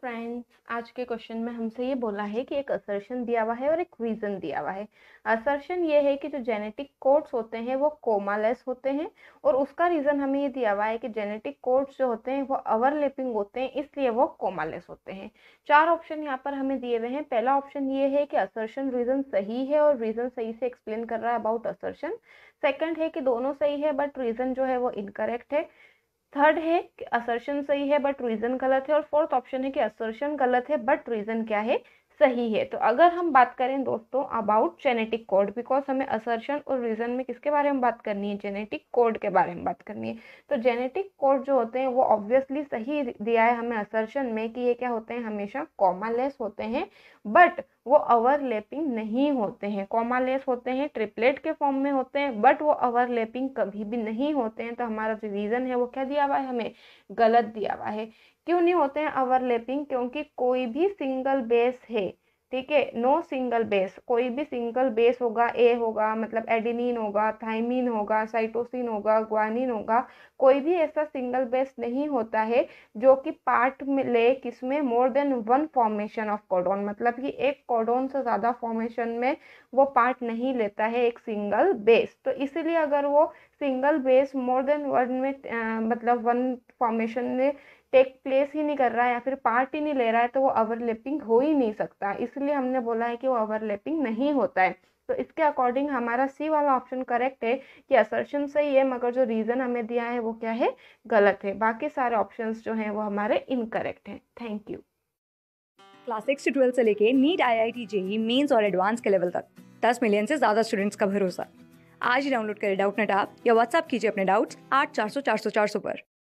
friends आज के question में हमसे ये बोला है कि एक असर्शन दिया हुआ है और एक रीज़न दिया हुआ है असर्शन ये है कि जो जेनेटिक कोड्स होते हैं वो कोमालेस होते हैं और उसका रीज़न हमें ये दिया हुआ है कि जेनेटिक कोड्स जो होते हैं वो ओवरलेपिंग होते हैं इसलिए वो कोमालेस होते हैं चार ऑप्शन यहाँ पर हमें दिए हुए हैं पहला ऑप्शन ये है कि असर्शन रीज़न सही है और रीज़न सही से एक्सप्लेन कर रहा है अबाउट असर्शन सेकेंड है कि दोनों सही है बट रीज़न जो है वो इनकरेक्ट है थर्ड है कि असर्शन सही है बट रीज़न गलत है और फोर्थ ऑप्शन है कि असर्शन गलत है बट रीज़न क्या है सही है तो अगर हम बात करें दोस्तों अबाउट जेनेटिक कोड बिकॉज हमें असर्शन और रीज़न में किसके बारे में बात करनी है जेनेटिक कोड के बारे में बात करनी है तो जेनेटिक कोड जो होते हैं वो ऑब्वियसली सही दिया है हमें असर्शन में कि ये क्या होते हैं हमेशा कॉमा होते हैं बट वो ओवरलैपिंग नहीं होते हैं कॉमा लेस होते हैं ट्रिपलेट के फॉर्म में होते हैं बट वो ओवरलैपिंग कभी भी नहीं होते हैं तो हमारा जो रीज़न है वो क्या दिया हुआ है हमें गलत दिया हुआ है क्यों नहीं होते हैं ओवरलैपिंग क्योंकि कोई भी सिंगल बेस है ठीक है नो सिंगल बेस कोई भी सिंगल बेस होगा ए होगा मतलब एडिनिन होगा थाइमिन होगा साइटोसिन होगा ग्वानिन होगा कोई भी ऐसा सिंगल बेस नहीं होता है जो कि पार्ट में ले किसमें more than one formation of codon मतलब कि एक कोडोन से ज़्यादा फॉर्मेशन में वो पार्ट नहीं लेता है एक सिंगल बेस तो इसीलिए अगर वो single base more than one में आ, मतलब वन फॉर्मेशन में टेक प्लेस ही नहीं कर रहा है या फिर पार्ट ही नहीं ले रहा है तो वो ओवरलैपिंग हो ही नहीं सकता इसलिए हमने बोला है कि वो ओवरलैपिंग नहीं होता है तो इसके अकॉर्डिंग हमारा सी वाला ऑप्शन करेक्ट है कि असर्शन सही है मगर जो रीज़न हमें दिया है वो क्या है गलत है बाकी सारे ऑप्शंस जो हैं वो हमारे इनकरेक्ट हैं थैंक यू क्लास सिक्स से ट्वेल्थ से लेके NEET I I T JEE mains और एडवांस के लेवल तक दस मिलियन से ज़्यादा स्टूडेंट्स का भरोसा आज ही डाउनलोड करें डाउट नेट आप या व्हाट्सअप कीजिए अपने डाउट्स आठ चार सौ चार सौ चार सौ पर